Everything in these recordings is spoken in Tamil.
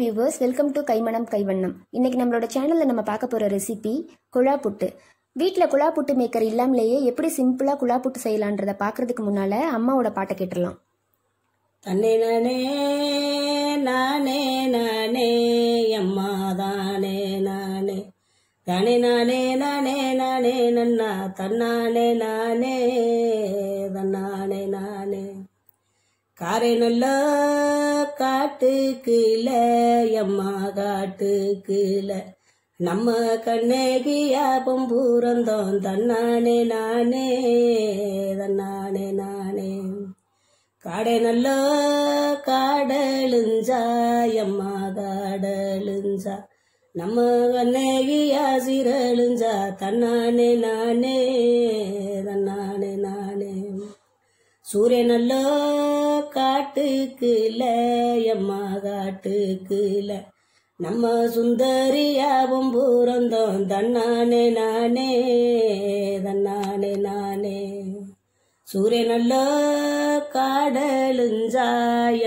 வணக்கம் வியூவர்ஸ் வெல்கம் டு கைமணம் கைவண்ணம் இன்னைக்கு நம்மளோட சேனலில் நம்ம பார்க்க போகிற ரெசிபி குழா புட்டு வீட்டில் குழா புட்டு மேக்கர் இல்லாமலேயே எப்படி சிம்பிளாக குழா புட்டு செய்யலான்றத பார்க்கறதுக்கு முன்னால் அம்மாவோட பாட்டை கேட்டுடலாம் தன்னை நானே நானே நானே அம்மா தானே நானே தானே நானே நானே நானே நன்னா தன்னானே நானே தன்னானே நானே காரை நல்லா காட்டுக்குல எம்மா காட்டுக்குல நம்ம கண்ணகியா பொம்பூரந்தோம் தன்னானே நானே தன்னானே நானே காடை நல்ல காடலுஞ்சா எம்மா காடலுஞ்சா நம்ம கண்ணகியா சீரழுஞ்சா தன்னானே நானே தன்னானே நானே சூரியன் நல்லோ காட்டுக்குல எம்மா காட்டுக்குல நம்ம சுந்தரியாவும் பூரந்தோம் தன்னானே நானே தன்னானே நானே சூரியனல்ல காடலுஞ்சா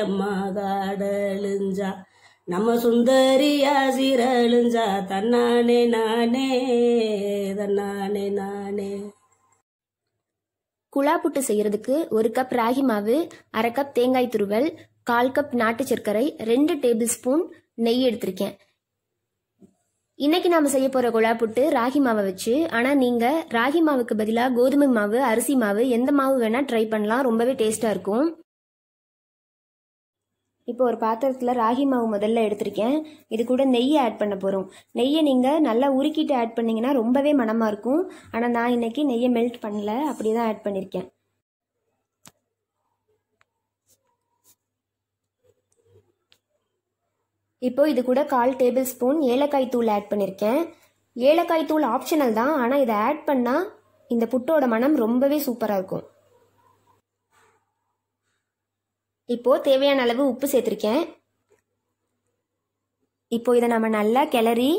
எம்மா காடலுஞ்சா நம்ம சுந்தரியா சீரழுஞ்சா தன்னானே நானே தன்னானே நானே குழா புட்டு செய்கிறதுக்கு ஒரு கப் ராகி மாவு அரை கப் தேங்காய் துருவல் கால் கப் நாட்டு சர்க்கரை ரெண்டு டேபிள் ஸ்பூன் நெய் எடுத்திருக்கேன் இன்னைக்கு நாம செய்ய போற குழா புட்டு ராகி மாவை வச்சு ஆனா நீங்க ராகி மாவுக்கு பதிலாக கோதுமை மாவு அரிசி மாவு எந்த மாவு வேணா ட்ரை பண்ணலாம் ரொம்பவே டேஸ்டா இருக்கும் இப்போ ஒரு பாத்திரத்தில் ராகி மாவு முதல்ல எடுத்திருக்கேன் இது கூட நெய்யை ஆட் பண்ண போகிறோம் நெய்யை நீங்கள் நல்லா உருக்கிட்டு ஆட் பண்ணிங்கன்னா ரொம்பவே மனமாக இருக்கும் ஆனால் நான் இன்னைக்கு நெய்யை மெல்ட் பண்ணல அப்படி தான் ஆட் பண்ணியிருக்கேன் இப்போ இது கூட கால் டேபிள் ஸ்பூன் ஏலக்காய் தூள் ஆட் பண்ணியிருக்கேன் ஏலக்காய் தூள் ஆப்ஷனல் தான் ஆனால் இதை ஆட் பண்ணால் இந்த புட்டோட மனம் ரொம்பவே சூப்பராக இருக்கும் இப்போது தேவையான அளவு உப்பு சேர்த்துருக்கேன் இப்போ இதை நம்ம நல்லா கிளறி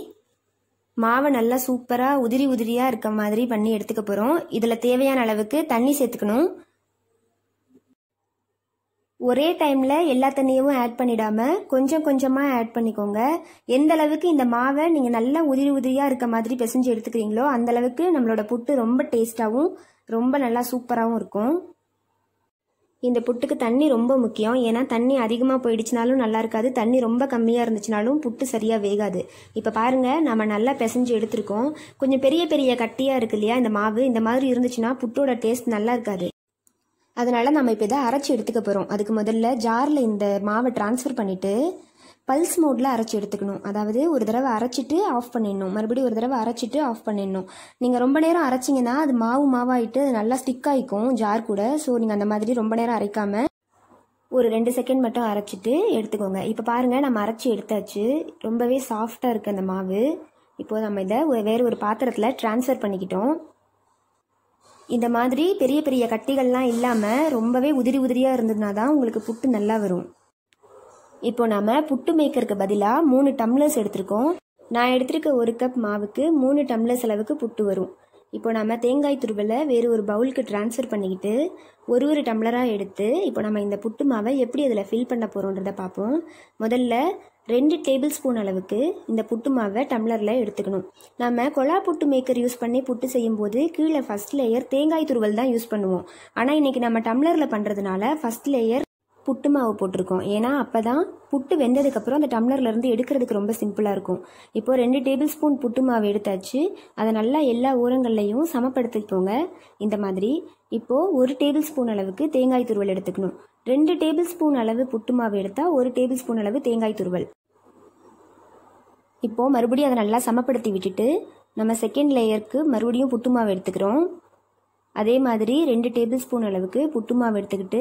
மாவை நல்லா சூப்பராக உதிரி உதிரியாக இருக்க மாதிரி பண்ணி எடுத்துக்க போகிறோம் இதில் தேவையான அளவுக்கு தண்ணி சேர்த்துக்கணும் ஒரே டைமில் எல்லா தண்ணியவும் ஆட் பண்ணிடாமல் கொஞ்சம் கொஞ்சமாக ஆட் பண்ணிக்கோங்க எந்த அளவுக்கு இந்த மாவை நீங்கள் நல்லா உதிரி உதிரியாக இருக்க மாதிரி பிசைஞ்சு எடுத்துக்கிறீங்களோ அந்த அளவுக்கு நம்மளோட புட்டு ரொம்ப டேஸ்ட்டாகவும் ரொம்ப நல்லா சூப்பராகவும் இருக்கும் இந்த புட்டுக்கு தண்ணி ரொம்ப முக்கியம் ஏன்னா தண்ணி அதிகமாக போயிடுச்சுனாலும் நல்லா இருக்காது தண்ணி ரொம்ப கம்மியாக இருந்துச்சுனாலும் புட்டு சரியாக வேகாது இப்போ பாருங்கள் நம்ம நல்லா பிசைஞ்சு எடுத்திருக்கோம் கொஞ்சம் பெரிய பெரிய கட்டியாக இருக்கு இல்லையா இந்த மாவு இந்த மாதிரி இருந்துச்சுன்னா புட்டோட டேஸ்ட் நல்லா இருக்காது அதனால் நம்ம இப்போ இதை அரைச்சி எடுத்துக்க போகிறோம் அதுக்கு முதல்ல ஜாரில் இந்த மாவை டிரான்ஸ்ஃபர் பண்ணிவிட்டு பல்ஸ் மோடில் அரைச்சி எடுத்துக்கணும் அதாவது ஒரு தடவை அரைச்சிட்டு ஆஃப் பண்ணிடணும் மறுபடியும் ஒரு தடவை அரைச்சிட்டு ஆஃப் பண்ணிடணும் நீங்கள் ரொம்ப நேரம் அரைச்சிங்கன்னா அது மாவு மாவாயிட்டு அது நல்லா ஸ்டிக் ஆகிக்கும் ஜார் கூட ஸோ நீங்கள் அந்த மாதிரி ரொம்ப நேரம் அரைக்காமல் ஒரு ரெண்டு செகண்ட் மட்டும் அரைச்சிட்டு எடுத்துக்கோங்க இப்போ பாருங்கள் நம்ம அரைச்சி எடுத்தாச்சு ரொம்பவே சாஃப்டாக இருக்குது அந்த மாவு இப்போது நம்ம இதை வேறு ஒரு பாத்திரத்தில் ட்ரான்ஸ்ஃபர் பண்ணிக்கிட்டோம் இந்த மாதிரி பெரிய பெரிய கட்டிகள்லாம் இல்லாமல் ரொம்பவே உதிரி உதிரியாக இருந்ததுனா தான் உங்களுக்கு புட்டு நல்லா வரும் இப்போ நாம புட்டு மேக்கருக்கு பதிலாக மூணு டம்ளர்ஸ் எடுத்திருக்கோம் நான் எடுத்திருக்க ஒரு கப் மாவுக்கு மூணு டம்ளர்ஸ் அளவுக்கு புட்டு வரும் இப்போ நம்ம தேங்காய் துருவலை வேறு ஒரு பவுலுக்கு டிரான்ஸ்ஃபர் பண்ணிக்கிட்டு ஒரு ஒரு டம்ளராக எடுத்து இப்போ நம்ம இந்த புட்டு மாவை எப்படி அதில் ஃபில் பண்ண போகிறோன்றதை பார்ப்போம் முதல்ல ரெண்டு டேபிள் ஸ்பூன் அளவுக்கு இந்த புட்டு மாவை டம்ளரில் எடுத்துக்கணும் நம்ம கொலா புட்டு மேக்கர் யூஸ் பண்ணி புட்டு செய்யும்போது கீழே ஃபஸ்ட் லேயர் தேங்காய் துருவல் தான் யூஸ் பண்ணுவோம் ஆனால் இன்றைக்கி நம்ம டம்ளரில் பண்ணுறதுனால ஃபஸ்ட் லேயர் புட்டு மாவு போட்டிருக்கோம் ஏன்னா அப்போ தான் புட்டு வெந்ததுக்கப்புறம் அந்த டம்ளர்லேருந்து எடுக்கிறதுக்கு ரொம்ப சிம்பிளாக இருக்கும் இப்போது ரெண்டு டேபிள் ஸ்பூன் புட்டு மாவு எடுத்தாச்சு அதை நல்லா எல்லா ஓரங்கள்லையும் சமப்படுத்திக்கோங்க இந்த மாதிரி இப்போது ஒரு டேபிள் ஸ்பூன் அளவுக்கு தேங்காய் துருவல் எடுத்துக்கணும் ரெண்டு டேபிள் ஸ்பூன் அளவு புட்டு மாவு எடுத்தால் ஒரு டேபிள் ஸ்பூன் அளவு தேங்காய் துருவல் இப்போது மறுபடியும் அதை நல்லா சமப்படுத்தி விட்டுட்டு நம்ம செகண்ட் லேயருக்கு மறுபடியும் புட்டு மாவு எடுத்துக்கிறோம் அதே மாதிரி ரெண்டு டேபிள் ஸ்பூன் அளவுக்கு புட்டு மாவு எடுத்துக்கிட்டு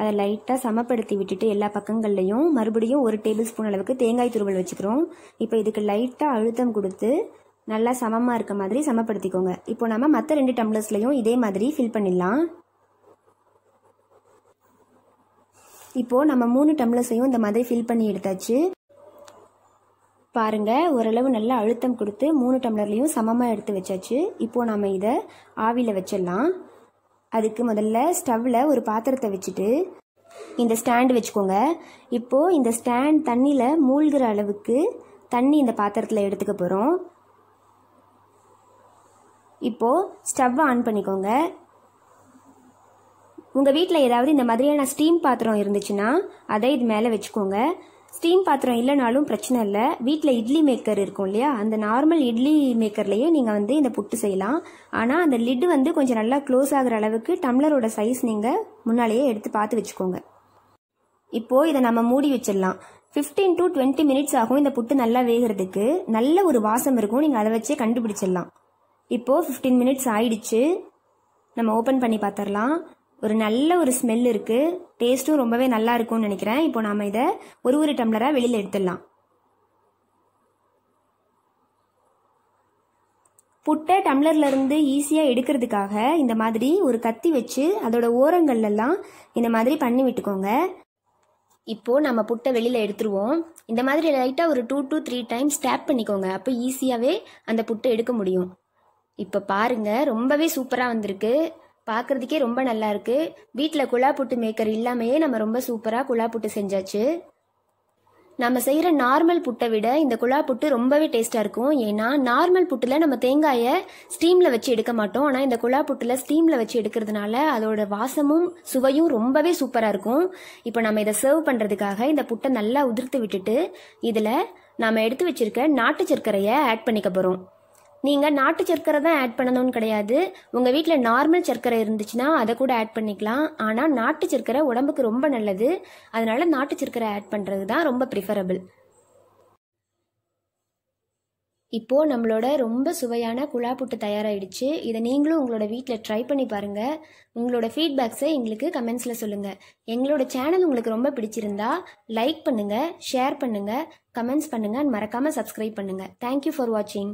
அதை லைட்டாக சமப்படுத்தி விட்டுட்டு எல்லா பக்கங்கள்லையும் மறுபடியும் ஒரு டேபிள் ஸ்பூன் அளவுக்கு தேங்காய் துருவல் வச்சுக்கிறோம் இப்போ இதுக்கு லைட்டாக அழுத்தம் கொடுத்து நல்லா சமமாக இருக்க மாதிரி சமப்படுத்திக்கோங்க இப்போ நம்ம மற்ற ரெண்டு டம்ளர்ஸ்லையும் இதே மாதிரி ஃபில் பண்ணிடலாம் இப்போ நம்ம மூணு டம்ளர்ஸையும் இந்த மாதிரி ஃபில் பண்ணி எடுத்தாச்சு பாருங்கள் ஓரளவு நல்லா அழுத்தம் கொடுத்து மூணு டம்ளர்லேயும் சமமாக எடுத்து வச்சாச்சு இப்போது நம்ம இதை ஆவியில் வச்சிடலாம் அதுக்கு முதல்ல ஸ்டவ்வில் ஒரு பாத்திரத்தை வச்சுட்டு இந்த ஸ்டாண்டு வச்சுக்கோங்க இப்போது இந்த ஸ்டாண்ட் தண்ணியில் மூழ்கிற அளவுக்கு தண்ணி இந்த பாத்திரத்தில் எடுத்துக்க போகிறோம் இப்போது ஸ்டவ்வை ஆன் பண்ணிக்கோங்க உங்கள் வீட்டில் ஏதாவது இந்த மாதிரியான ஸ்டீம் பாத்திரம் இருந்துச்சுன்னா அதை இது மேலே வச்சுக்கோங்க ஸ்டீம் பாத்திரம் இல்லைனாலும் பிரச்சனை இல்லை வீட்டில் இட்லி மேக்கர் இருக்கும் இல்லையா அந்த நார்மல் இட்லி மேக்கர்லேயே நீங்கள் வந்து இந்த புட்டு செய்யலாம் ஆனால் அந்த லிட் வந்து கொஞ்சம் நல்லா க்ளோஸ் ஆகிற அளவுக்கு டம்ளரோட சைஸ் நீங்கள் முன்னாலேயே எடுத்து பார்த்து வச்சுக்கோங்க இப்போது இதை நம்ம மூடி வச்சிடலாம் ஃபிஃப்டீன் டு டுவெண்ட்டி மினிட்ஸ் ஆகும் இந்த புட்டு நல்லா வேகிறதுக்கு நல்ல ஒரு வாசம் இருக்கும் நீங்கள் அதை வச்சே கண்டுபிடிச்சிடலாம் இப்போது ஃபிஃப்டீன் மினிட்ஸ் ஆயிடுச்சு நம்ம ஓப்பன் பண்ணி பார்த்துடலாம் ஒரு நல்ல ஒரு ஸ்மெல் இருக்குது டேஸ்ட்டும் ரொம்பவே நல்லா இருக்கும்னு நினைக்கிறேன் இப்போ நாம் இதை ஒரு ஒரு டம்ளராக வெளியில் எடுத்துடலாம் புட்டை டம்ளர்லேருந்து ஈஸியாக எடுக்கிறதுக்காக இந்த மாதிரி ஒரு கத்தி வச்சு அதோட ஓரங்கள்லாம் இந்த மாதிரி பண்ணி விட்டுக்கோங்க இப்போது நம்ம புட்டை வெளியில் எடுத்துருவோம் இந்த மாதிரி லைட்டாக ஒரு two two three times stop பண்ணிக்கோங்க அப்போ ஈஸியாகவே அந்த புட்டை எடுக்க முடியும் இப்போ பாருங்கள் ரொம்பவே சூப்பராக வந்திருக்கு பார்க்குறதுக்கே ரொம்ப நல்லா இருக்கு வீட்டில் குழா புட்டு மேக்கர் இல்லாமையே நம்ம ரொம்ப சூப்பராக குழா புட்டு செஞ்சாச்சு நம்ம செய்கிற நார்மல் புட்டை விட இந்த குழா புட்டு ரொம்பவே டேஸ்ட்டாக இருக்கும் ஏன்னா நார்மல் புட்டில் நம்ம தேங்காயை ஸ்டீமில் வச்சு எடுக்க மாட்டோம் ஆனால் இந்த குழா புட்டில் ஸ்டீமில் வச்சு எடுக்கிறதுனால அதோட வாசமும் சுவையும் ரொம்பவே சூப்பராக இருக்கும் இப்போ நம்ம இதை சர்வ் பண்ணுறதுக்காக இந்த புட்டை நல்லா உதிர்த்து விட்டுட்டு இதில் நாம் எடுத்து வச்சிருக்க நாட்டு சர்க்கரையை ஆட் பண்ணிக்க போகிறோம் நீங்கள் நாட்டு சர்க்கரை தான் ஆட் பண்ணணும்னு கிடையாது உங்கள் வீட்டில் நார்மல் சர்க்கரை இருந்துச்சுன்னா அதை கூட ஆட் பண்ணிக்கலாம் ஆனால் நாட்டு சர்க்கரை உடம்புக்கு ரொம்ப நல்லது அதனால் நாட்டு சர்க்கரை ஆட் பண்ணுறது தான் ரொம்ப ப்ரிஃபரபிள் இப்போ நம்மளோட ரொம்ப சுவையான குழா புட்டு தயாராகிடுச்சு இதை நீங்களும் உங்களோட வீட்டில் ட்ரை பண்ணி பாருங்கள் உங்களோட ஃபீட்பேக்ஸை எங்களுக்கு கமெண்ட்ஸில் சொல்லுங்கள் எங்களோட சேனல் உங்களுக்கு ரொம்ப பிடிச்சிருந்தா லைக் பண்ணுங்கள் ஷேர் பண்ணுங்கள் கமெண்ட்ஸ் பண்ணுங்கள் மறக்காமல் சப்ஸ்கிரைப் பண்ணுங்கள் தேங்க்யூ ஃபார் வாட்சிங்